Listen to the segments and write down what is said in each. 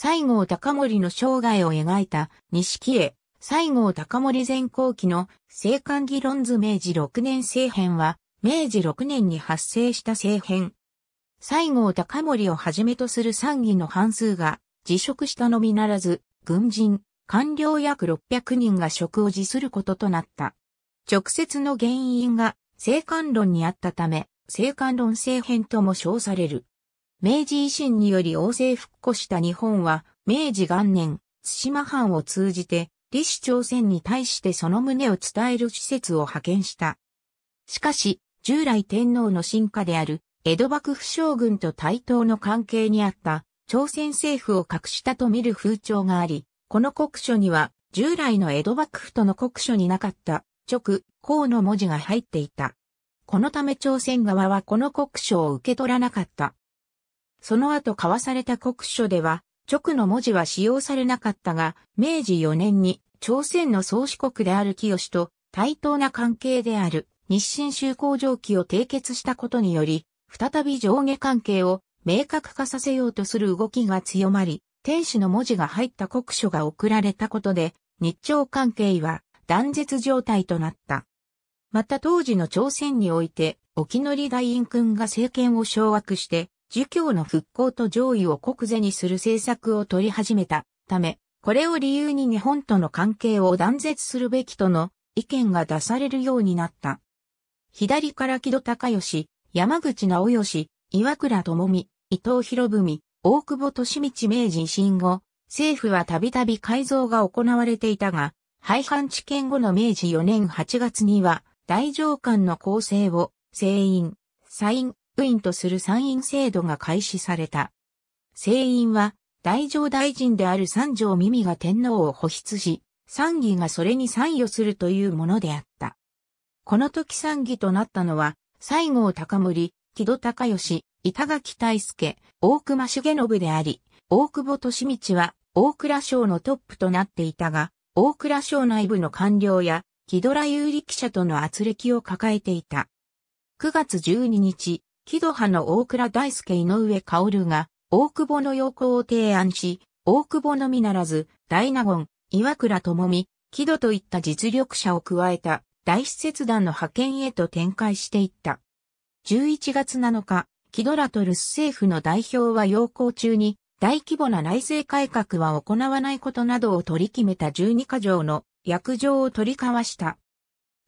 西郷隆盛の生涯を描いた、錦絵、西郷隆盛前後期の政官議論図明治6年政変は、明治6年に発生した政変。西郷隆盛をはじめとする参議の半数が辞職したのみならず、軍人、官僚約600人が職を辞することとなった。直接の原因が、政官論にあったため、政官論政変とも称される。明治維新により王政復古した日本は、明治元年、対馬藩を通じて、李氏朝鮮に対してその旨を伝える施設を派遣した。しかし、従来天皇の臣下である、江戸幕府将軍と対等の関係にあった、朝鮮政府を隠したと見る風潮があり、この国書には、従来の江戸幕府との国書になかった、直、公の文字が入っていた。このため朝鮮側はこの国書を受け取らなかった。その後交わされた国書では、直の文字は使用されなかったが、明治4年に朝鮮の宗主国である清と対等な関係である日清修行条記を締結したことにより、再び上下関係を明確化させようとする動きが強まり、天使の文字が入った国書が送られたことで、日朝関係は断絶状態となった。また当時の朝鮮において、沖則大院君が政権を掌握して、儒教の復興と上位を国是にする政策を取り始めたため、これを理由に日本との関係を断絶するべきとの意見が出されるようになった。左から木戸隆義、山口直義、岩倉智美、伊藤博文、大久保利道明治新後、政府はたびたび改造が行われていたが、廃藩置県後の明治4年8月には、大上官の構成を、聖員、サ院、部員とする参院制度が開始された。成員は、大乗大臣である三条耳が天皇を保筆し、参議がそれに参与するというものであった。この時参議となったのは、西郷隆盛、木戸隆義、板垣大輔、大隈重信であり、大久保利道は大倉省のトップとなっていたが、大倉省内部の官僚や、木戸良有力者との圧力を抱えていた。9月12日、木戸派の大倉大輔井上薫が、大久保の要項を提案し、大久保のみならず、大納言、岩倉智美、木戸といった実力者を加えた大使節団の派遣へと展開していった。11月7日、木戸らと留守政府の代表は要項中に、大規模な内政改革は行わないことなどを取り決めた12か条の約定を取り交わした。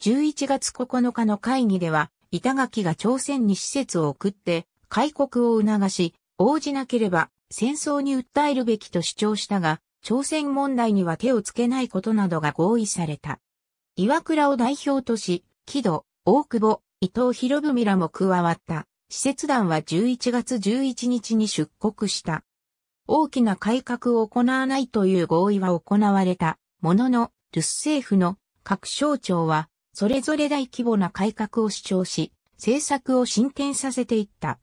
11月9日の会議では、板垣が朝鮮に施設を送って、開国を促し、応じなければ戦争に訴えるべきと主張したが、朝鮮問題には手をつけないことなどが合意された。岩倉を代表とし、木戸、大久保、伊藤博文らも加わった。施設団は11月11日に出国した。大きな改革を行わないという合意は行われた。ものの、留守政府の各省庁はそれぞれ大規模な改革を主張し、政策を進展させていった。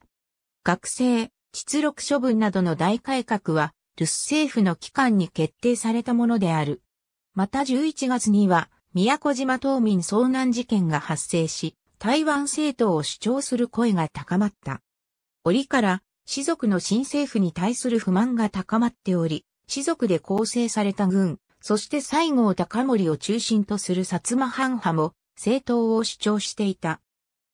学生、実録処分などの大改革は、留守政府の機関に決定されたものである。また11月には、宮古島島民遭難事件が発生し、台湾政党を主張する声が高まった。折から、士族の新政府に対する不満が高まっており、士族で構成された軍、そして西郷隆盛を中心とする薩摩藩派も政党を主張していた。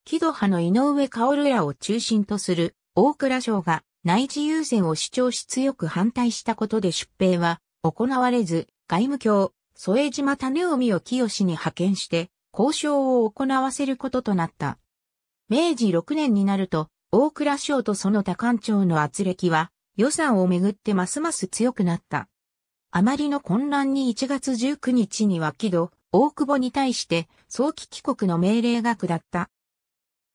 木戸派の井上薫らを中心とする大倉省が内地優先を主張し強く反対したことで出兵は行われず、外務卿、添島種臣を清に派遣して交渉を行わせることとなった。明治6年になると、大倉省とその他官庁の圧力は予算をめぐってますます強くなった。あまりの混乱に1月19日には木戸、大久保に対して早期帰国の命令が下った。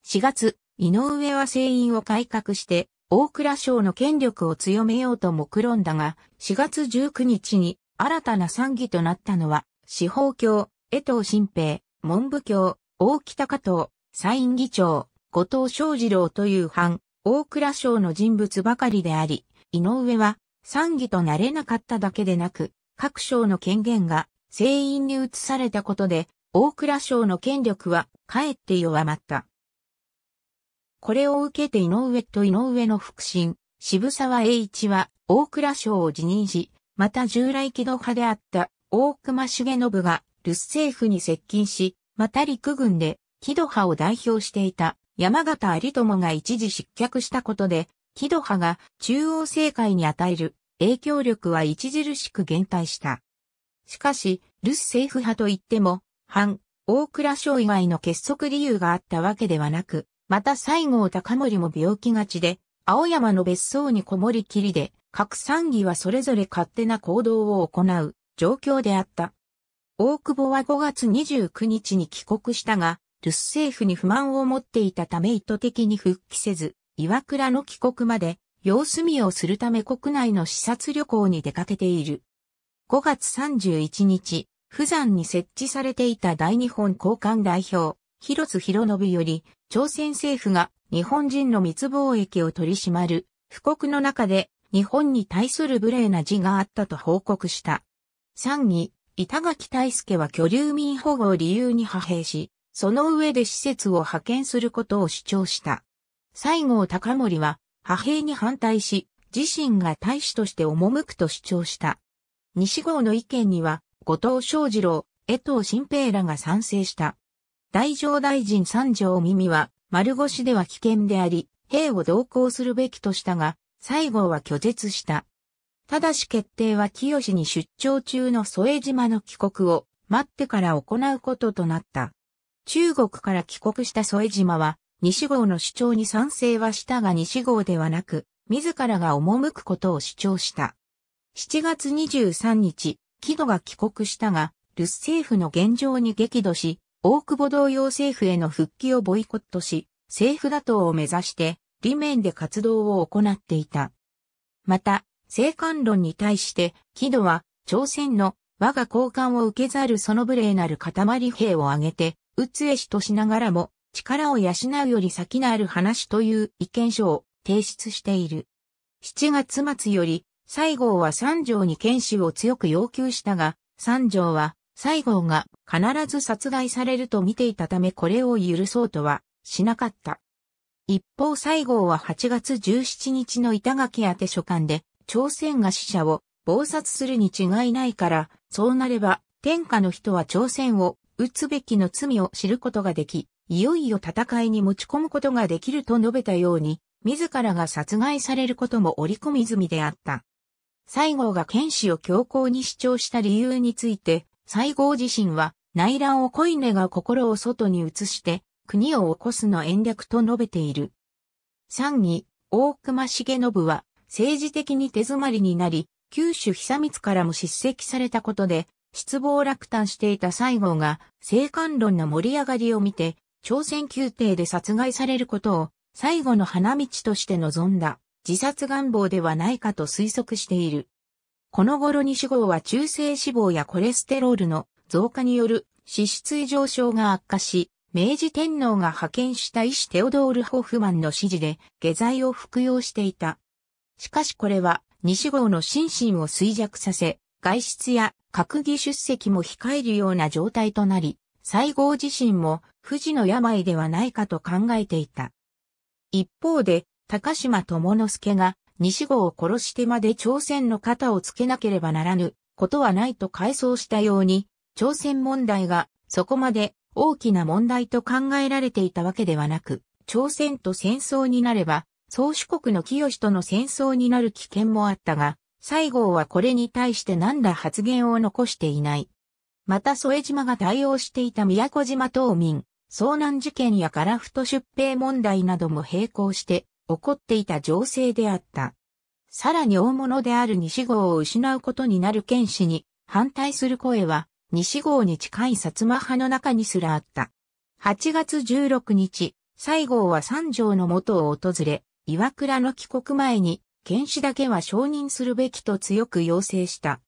4月、井上は政員を改革して、大倉省の権力を強めようと目論んだが、4月19日に新たな参議となったのは、司法教、江藤新平、文部教、大北加藤、参院議長、後藤昌二郎という藩、大倉省の人物ばかりであり、井上は参議となれなかっただけでなく、各省の権限が聖院に移されたことで、大蔵省の権力はかえって弱まった。これを受けて井上と井上の腹心、渋沢栄一は大蔵省を辞任し、また従来木戸派であった大隈重信が留守政府に接近し、また陸軍で木戸派を代表していた山形有友が一時失脚したことで、木戸派が中央政界に与える影響力は著しく減退した。しかし、ルス政府派といっても、反、大倉省以外の結束理由があったわけではなく、また西郷隆盛も病気がちで、青山の別荘にこもりきりで、各参議はそれぞれ勝手な行動を行う状況であった。大久保は5月29日に帰国したが、留守政府に不満を持っていたため意図的に復帰せず、岩倉の帰国まで様子見をするため国内の視察旅行に出かけている。5月31日、釜山に設置されていた大日本交換代表、広津博信より、朝鮮政府が日本人の密貿易を取り締まる、布告の中で日本に対する無礼な字があったと報告した。3に、板垣大助は居留民保護を理由に派兵し、その上で施設を派遣することを主張した。西郷隆盛は、派兵に反対し、自身が大使として赴くと主張した。西郷の意見には、後藤正二郎、江藤新平らが賛成した。大乗大臣三条耳は、丸腰では危険であり、兵を同行するべきとしたが、西郷は拒絶した。ただし決定は清に出張中の添島の帰国を待ってから行うこととなった。中国から帰国した添島は、西郷の主張に賛成はしたが西郷ではなく、自らが赴くことを主張した。7月23日、木戸が帰国したが、留守政府の現状に激怒し、大久保同様政府への復帰をボイコットし、政府打倒を目指して、裏面で活動を行っていた。また、政官論に対して、木戸は、朝鮮の我が交換を受けざるその無礼なる塊兵を挙げて、うつえしとしながらも、力を養うより先なる話という意見書を提出している。7月末より西郷は三条に剣士を強く要求したが、三条は西郷が必ず殺害されると見ていたためこれを許そうとはしなかった。一方西郷は8月17日の板垣宛書簡で、朝鮮が死者を謀殺するに違いないから、そうなれば天下の人は朝鮮を撃つべきの罪を知ることができ、いよいよ戦いに持ち込むことができると述べたように、自らが殺害されることも織り込み済みであった。西郷が剣士を強硬に主張した理由について、西郷自身は、内乱を恋根が心を外に移して、国を起こすの延略と述べている。三に、大隈重信は、政治的に手詰まりになり、九州久光からも叱責されたことで、失望落胆していた西郷が、政官論の盛り上がりを見て、朝鮮宮廷で殺害されることを、最後の花道として望んだ。自殺願望ではないかと推測している。この頃に郷は中性脂肪やコレステロールの増加による脂質異常症が悪化し、明治天皇が派遣した医師テオドール・ホフマンの指示で下剤を服用していた。しかしこれは西郷の心身を衰弱させ、外出や閣議出席も控えるような状態となり、西郷自身も不治の病ではないかと考えていた。一方で、高島智之助が西郷を殺してまで朝鮮の肩をつけなければならぬことはないと回想したように、朝鮮問題がそこまで大きな問題と考えられていたわけではなく、朝鮮と戦争になれば、宗主国の清との戦争になる危険もあったが、西郷はこれに対して何ら発言を残していない。また添島が対応していた宮古島島民、遭難事件や樺太出兵問題なども並行して起こっていた情勢であった。さらに大物である西郷を失うことになる剣士に反対する声は西郷に近い薩摩派の中にすらあった。8月16日、西郷は三条の元を訪れ、岩倉の帰国前に、剣士だけは承認するべきと強く要請した。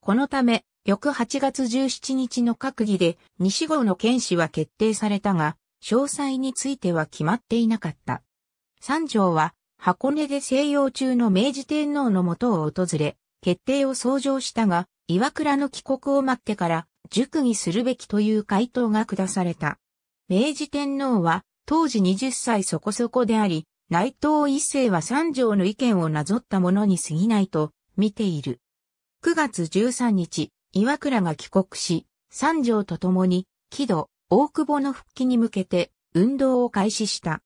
このため、翌8月17日の閣議で、西郷の剣士は決定されたが、詳細については決まっていなかった。三条は箱根で西洋中の明治天皇のもとを訪れ、決定を創上したが、岩倉の帰国を待ってから熟議するべきという回答が下された。明治天皇は当時20歳そこそこであり、内藤一世は三条の意見をなぞったものに過ぎないと見ている。9月13日、岩倉が帰国し、三条と共に、木戸、大久保の復帰に向けて運動を開始した。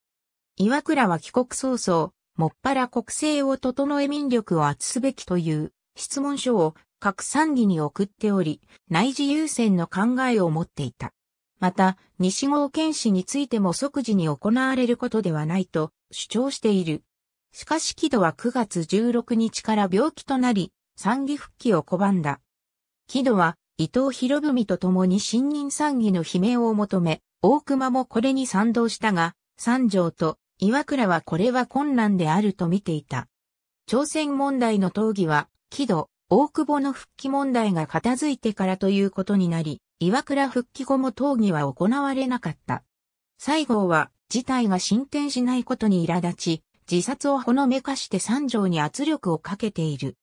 岩倉は帰国早々、もっぱら国政を整え民力を圧すべきという質問書を各参議に送っており、内事優先の考えを持っていた。また、西郷健士についても即時に行われることではないと主張している。しかし木戸は9月16日から病気となり、参議復帰を拒んだ。木戸は伊藤博文と共に新任参議の悲鳴を求め、大熊もこれに賛同したが、三条と岩倉はこれは困難であると見ていた。朝鮮問題の討議は、喜怒、大久保の復帰問題が片付いてからということになり、岩倉復帰後も討議は行われなかった。西郷は、事態が進展しないことに苛立ち、自殺をほのめかして三条に圧力をかけている。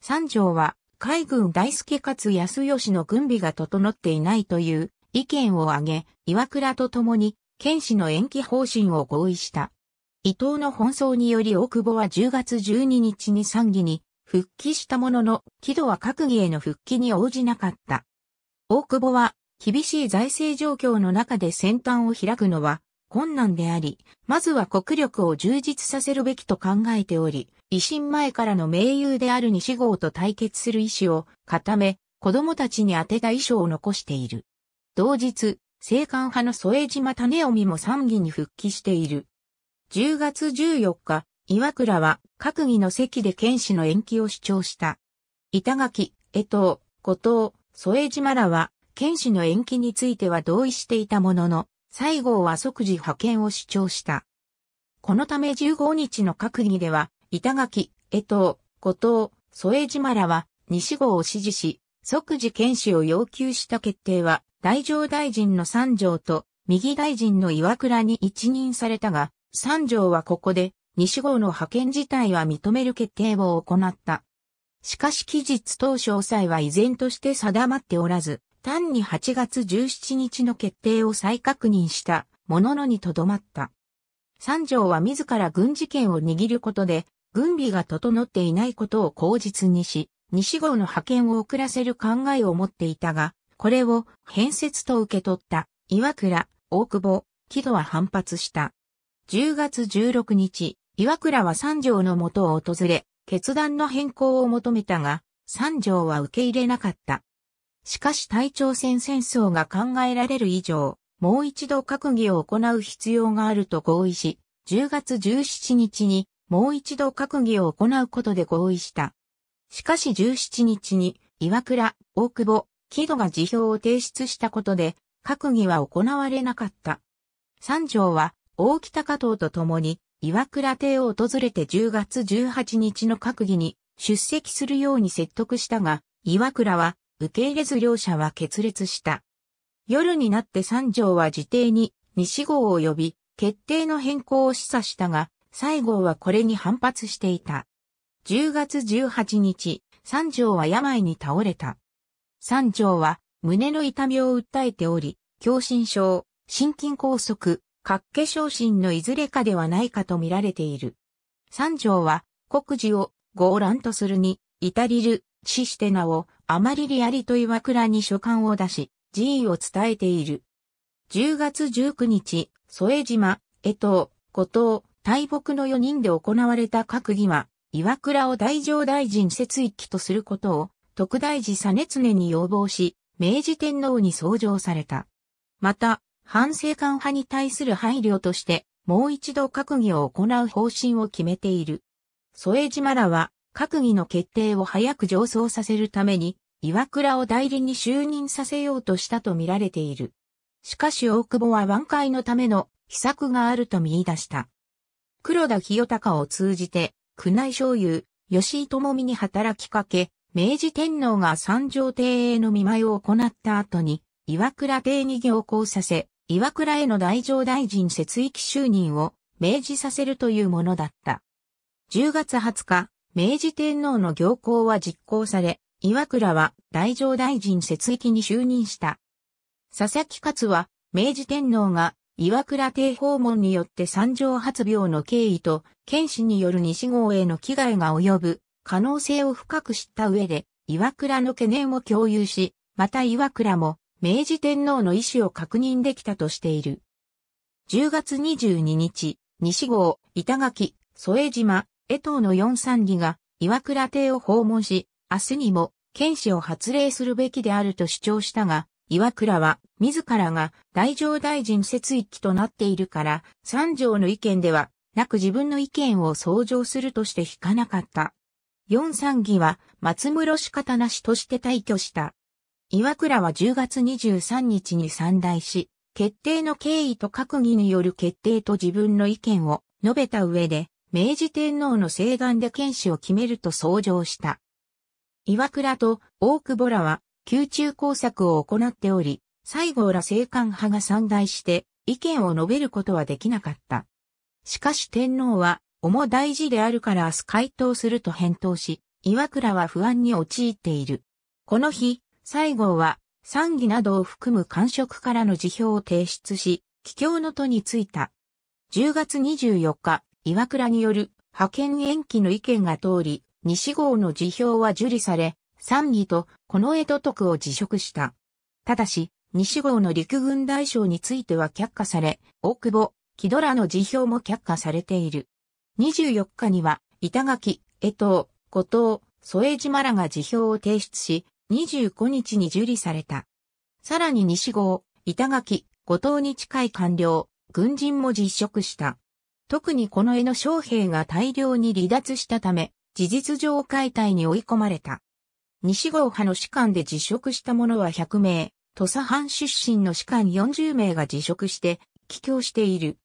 三条は、海軍大助かつ安義の軍備が整っていないという意見を挙げ、岩倉と共に、剣士の延期方針を合意した。伊藤の奔走により大久保は10月12日に参議に復帰したものの、木戸は閣議への復帰に応じなかった。大久保は厳しい財政状況の中で先端を開くのは困難であり、まずは国力を充実させるべきと考えており、維新前からの盟友である西郷と対決する意思を固め、子供たちに宛てた遺書を残している。同日、政官派の添島種臣も参議に復帰している。10月14日、岩倉は閣議の席で剣士の延期を主張した。板垣、江藤、後藤、添島らは、剣士の延期については同意していたものの、西郷は即時派遣を主張した。このため15日の閣議では、板垣、江藤、後藤、添島らは、西郷を指示し、即時剣士を要求した決定は、大乗大臣の三条と、右大臣の岩倉に一任されたが、三条はここで、西郷の派遣自体は認める決定を行った。しかし期日当詳細は依然として定まっておらず、単に8月17日の決定を再確認したもののにとどまった。三条は自ら軍事権を握ることで、軍備が整っていないことを口実にし、西郷の派遣を遅らせる考えを持っていたが、これを変説と受け取った岩倉、大久保、木戸は反発した。10月16日、岩倉は三条の元を訪れ、決断の変更を求めたが、三条は受け入れなかった。しかし対朝鮮戦争が考えられる以上、もう一度閣議を行う必要があると合意し、10月17日にもう一度閣議を行うことで合意した。しかし17日に岩倉、大久保、木戸が辞表を提出したことで、閣議は行われなかった。三条は大北加藤と共に岩倉邸を訪れて10月18日の閣議に出席するように説得したが、岩倉は受け入れず両者は決裂した。夜になって三条は自邸に西郷を呼び、決定の変更を示唆したが、西郷はこれに反発していた。10月18日、三条は病に倒れた。三条は胸の痛みを訴えており、狭心症、心筋梗塞、各家昇進のいずれかではないかと見られている。三条は、国事をゴーとするに、至りる、死して名を、あまりりありと岩倉に書簡を出し、辞意を伝えている。10月19日、添島、江藤、後藤、大木の4人で行われた閣議は、岩倉を大乗大臣設一とすることを、特大寺実常に要望し、明治天皇に奏上された。また、反政官派に対する配慮として、もう一度閣議を行う方針を決めている。添島らは、閣議の決定を早く上層させるために、岩倉を代理に就任させようとしたと見られている。しかし大久保は挽回のための秘策があると見出した。黒田清隆を通じて、宮内省油、吉井智美に働きかけ、明治天皇が三条帝への見舞いを行った後に、岩倉帝に行行させ、岩倉への大乗大臣設域就任を明示させるというものだった。10月20日、明治天皇の行幸は実行され、岩倉は大乗大臣設域に就任した。佐々木勝は、明治天皇が岩倉帝訪問によって三条発病の経緯と、剣士による西郷への危害が及ぶ可能性を深く知った上で、岩倉の懸念を共有し、また岩倉も明治天皇の意思を確認できたとしている。10月22日、西郷、板垣、添島、江藤の四三里が岩倉邸を訪問し、明日にも剣士を発令するべきであると主張したが、岩倉は自らが大乗大臣設一となっているから、三条の意見ではなく自分の意見を相乗するとして引かなかった。四三義は松室仕方なしとして退去した。岩倉は10月23日に散大し、決定の経緯と閣議による決定と自分の意見を述べた上で、明治天皇の請願で剣士を決めると奏上した。岩倉と大久保らは、宮中工作を行っており、西郷ら政官派が散大して意見を述べることはできなかった。しかし天皇は、重大事であるから明日回答すると返答し、岩倉は不安に陥っている。この日、西郷は、三議などを含む官職からの辞表を提出し、帰郷の途に着いた。10月24日、岩倉による派遣延期の意見が通り、西郷の辞表は受理され、三議とこの江戸徳を辞職した。ただし、西郷の陸軍大将については却下され、大久保、木戸らの辞表も却下されている。24日には、板垣、江藤、後藤、添島らが辞表を提出し、25日に受理された。さらに西郷、板垣、後藤に近い官僚、軍人も実職した。特にこの絵の将兵が大量に離脱したため、事実上解体に追い込まれた。西郷派の士官で辞職した者は100名、土佐藩出身の士官40名が辞職して、帰郷している。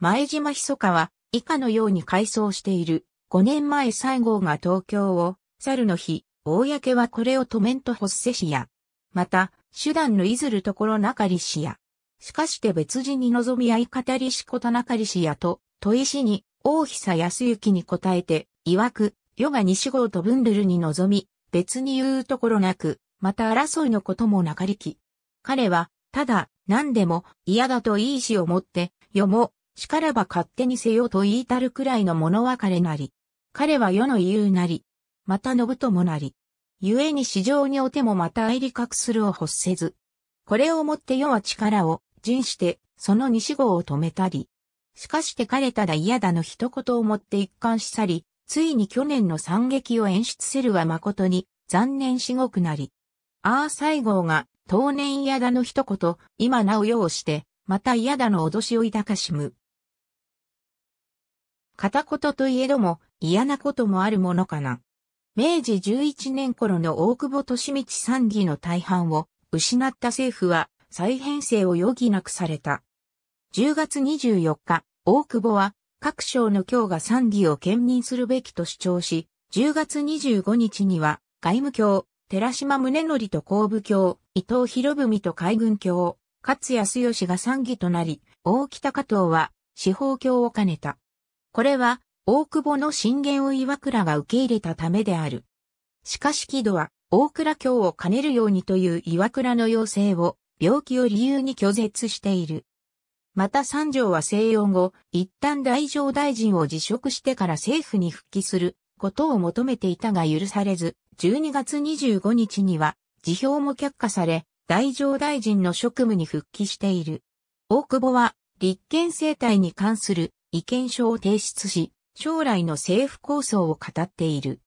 前島密かは、以下のように改装している。5年前西郷が東京を、猿の日、公はこれを止めんと発せしや、また、手段のいずるところなかりしや、しかして別人に望み合い語りしことなかりしやと、問いしに、大久康行に答えて、曰く、世が西郷と分ルルに望み、別に言うところなく、また争いのこともなかりき。彼は、ただ、何でも嫌だといい意を持って、世も、しからば勝手にせよと言いたるくらいの物別れなり。彼は世の言うなり、また信ともなり。故に市場におてもまた愛理覚するを欲せず。これをもって世は力を人して、その西号を止めたり。しかして彼ただ嫌だの一言をもって一貫し去り、ついに去年の惨劇を演出せるは誠に残念しごくなり。ああ西郷が当年嫌だの一言、今なおをして、また嫌だの脅しを抱かしむ。片言といえども嫌なこともあるものかな。明治11年頃の大久保利道参議の大半を失った政府は再編成を余儀なくされた。10月24日、大久保は各省の卿が参議を兼任するべきと主張し、10月25日には外務卿、寺島宗則と工部卿、伊藤博文と海軍卿、勝康義が参議となり、大北加藤は司法卿を兼ねた。これは大久保の信玄を岩倉が受け入れたためである。しかし木戸は、大倉教を兼ねるようにという岩倉の要請を、病気を理由に拒絶している。また三条は西洋後、一旦大乗大臣を辞職してから政府に復帰することを求めていたが許されず、12月25日には、辞表も却下され、大乗大臣の職務に復帰している。大久保は、立憲政体に関する意見書を提出し、将来の政府構想を語っている。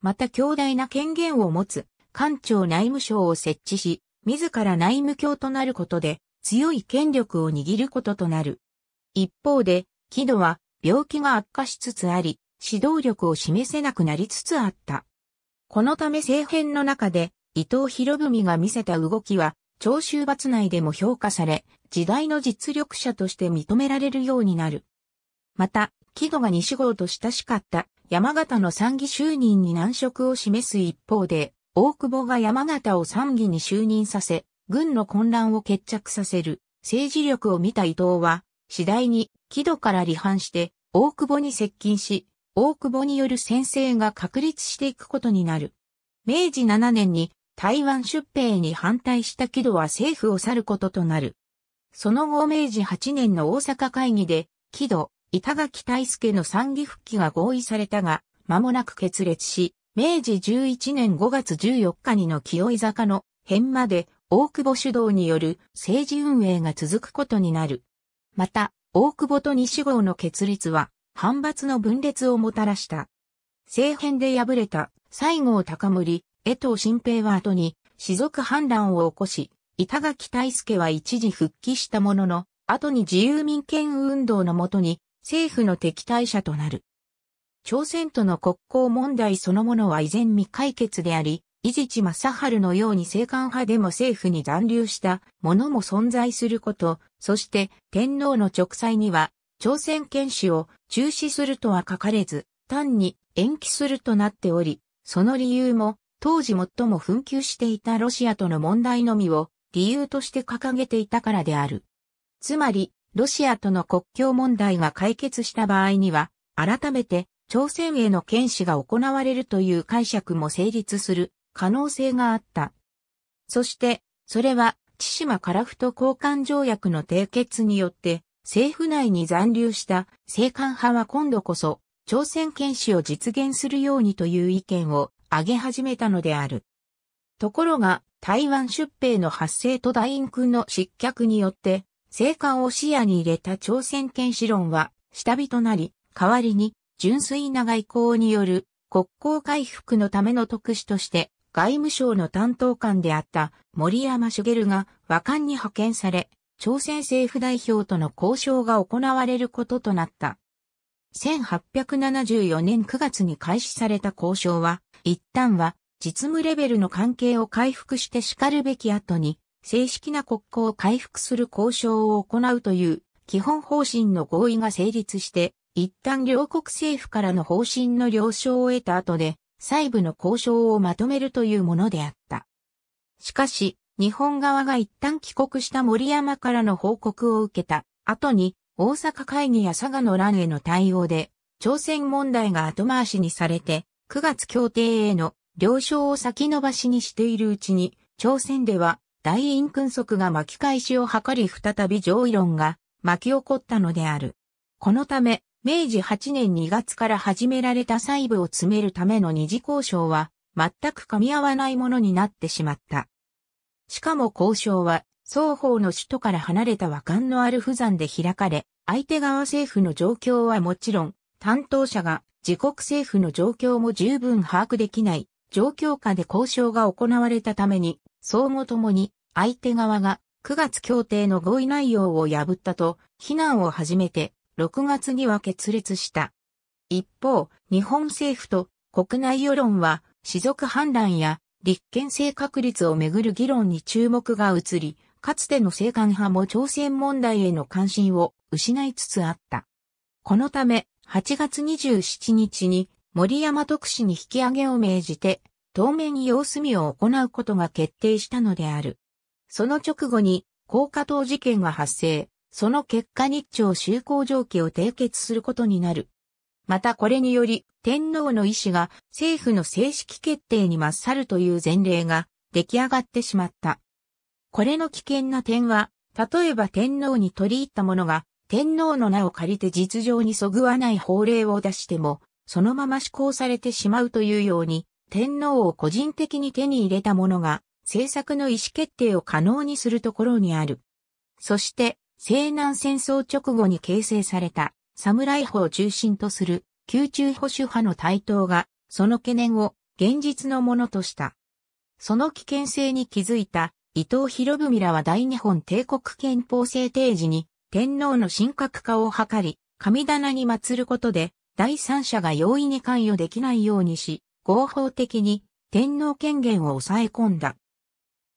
また強大な権限を持つ官庁内務省を設置し、自ら内務卿となることで強い権力を握ることとなる。一方で、木戸は病気が悪化しつつあり、指導力を示せなくなりつつあった。このため政変の中で伊藤博文が見せた動きは、長州罰内でも評価され、時代の実力者として認められるようになる。また、木戸が西郷と親しかった山形の参議就任に難色を示す一方で、大久保が山形を参議に就任させ、軍の混乱を決着させる政治力を見た伊藤は、次第に木戸から離反して大久保に接近し、大久保による先制が確立していくことになる。明治7年に台湾出兵に反対した木戸は政府を去ることとなる。その後明治8年の大阪会議で、木戸、板垣大助の参議復帰が合意されたが、間もなく決裂し、明治11年5月14日にの清井坂の変まで大久保主導による政治運営が続くことになる。また、大久保と西郷の決裂は、反発の分裂をもたらした。政変で敗れた西郷隆盛、江藤新平は後に、士族反乱を起こし、板垣大助は一時復帰したものの、後に自由民権運動のもとに政府の敵対者となる。朝鮮との国交問題そのものは依然未解決であり、伊地知正春のように政官派でも政府に残留したものも存在すること、そして天皇の直裁には朝鮮剣士を中止するとは書かれず、単に延期するとなっており、その理由も当時最も紛糾していたロシアとの問題のみを理由として掲げていたからである。つまり、ロシアとの国境問題が解決した場合には、改めて朝鮮への検視が行われるという解釈も成立する可能性があった。そして、それは、千島フ太交換条約の締結によって、政府内に残留した政官派は今度こそ、朝鮮検視を実現するようにという意見を挙げ始めたのである。ところが、台湾出兵の発生と大院君の失脚によって、生還を視野に入れた朝鮮検視論は下火となり、代わりに純粋な外交による国交回復のための特使として外務省の担当官であった森山茂が和漢に派遣され、朝鮮政府代表との交渉が行われることとなった。1874年9月に開始された交渉は、一旦は実務レベルの関係を回復して叱るべき後に、正式な国交を回復する交渉を行うという基本方針の合意が成立して、一旦両国政府からの方針の了承を得た後で、細部の交渉をまとめるというものであった。しかし、日本側が一旦帰国した森山からの報告を受けた後に、大阪会議や佐賀の乱への対応で、朝鮮問題が後回しにされて、9月協定への了承を先延ばしにしているうちに、朝鮮では大陰君足が巻き返しを図り再び上位論が巻き起こったのである。このため、明治8年2月から始められた細部を詰めるための二次交渉は、全く噛み合わないものになってしまった。しかも交渉は、双方の首都から離れた和漢のある不山で開かれ、相手側政府の状況はもちろん、担当者が自国政府の状況も十分把握できない状況下で交渉が行われたために、相互ともに相手側が9月協定の合意内容を破ったと非難を始めて6月には決裂した。一方、日本政府と国内世論は、士族反乱や立憲性確立をめぐる議論に注目が移り、かつての政官派も朝鮮問題への関心を失いつつあった。このため、8月27日に森山特使に引き上げを命じて、当面様子見を行うことが決定したのである。その直後に、高架党事件が発生、その結果日朝修好条件を締結することになる。またこれにより、天皇の意思が政府の正式決定に勝るという前例が出来上がってしまった。これの危険な点は、例えば天皇に取り入ったものが、天皇の名を借りて実情にそぐわない法令を出しても、そのまま施行されてしまうというように、天皇を個人的に手に入れたものが、政策の意思決定を可能にするところにある。そして、西南戦争直後に形成された、侍法を中心とする、宮中保守派の台頭が、その懸念を現実のものとした。その危険性に気づいた伊藤博文らは大日本帝国憲法制定時に天皇の神格化を図り、神棚に祀ることで第三者が容易に関与できないようにし、合法的に天皇権限を抑え込んだ。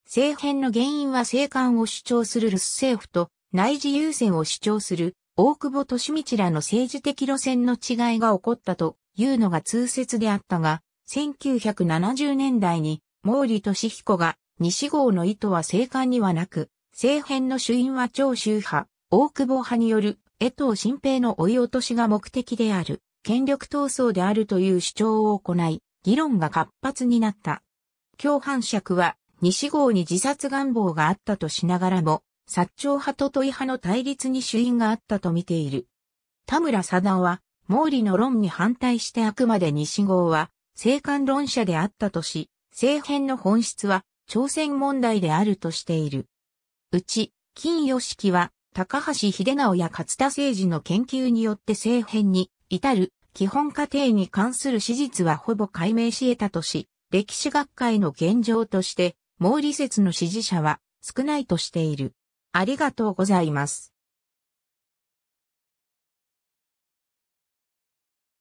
政変の原因は政官を主張する留守政府と内事優先を主張する大久保利道らの政治的路線の違いが起こったというのが通説であったが、1970年代に毛利俊彦が西郷の意図は政官にはなく、政変の主因は長州派、大久保派による江藤新平の追い落としが目的である、権力闘争であるという主張を行い、議論が活発になった。共犯区は西郷に自殺願望があったとしながらも、薩長派と問い派の対立に主因があったと見ている。田村貞は、毛利の論に反対してあくまで西郷は、政官論者であったとし、政変の本質は、朝鮮問題であるとしている。うち、金与樹は、高橋秀直や勝田政治の研究によって政変に至る基本過程に関する史実はほぼ解明し得たとし、歴史学会の現状として、毛利説の支持者は少ないとしている。ありがとうございます。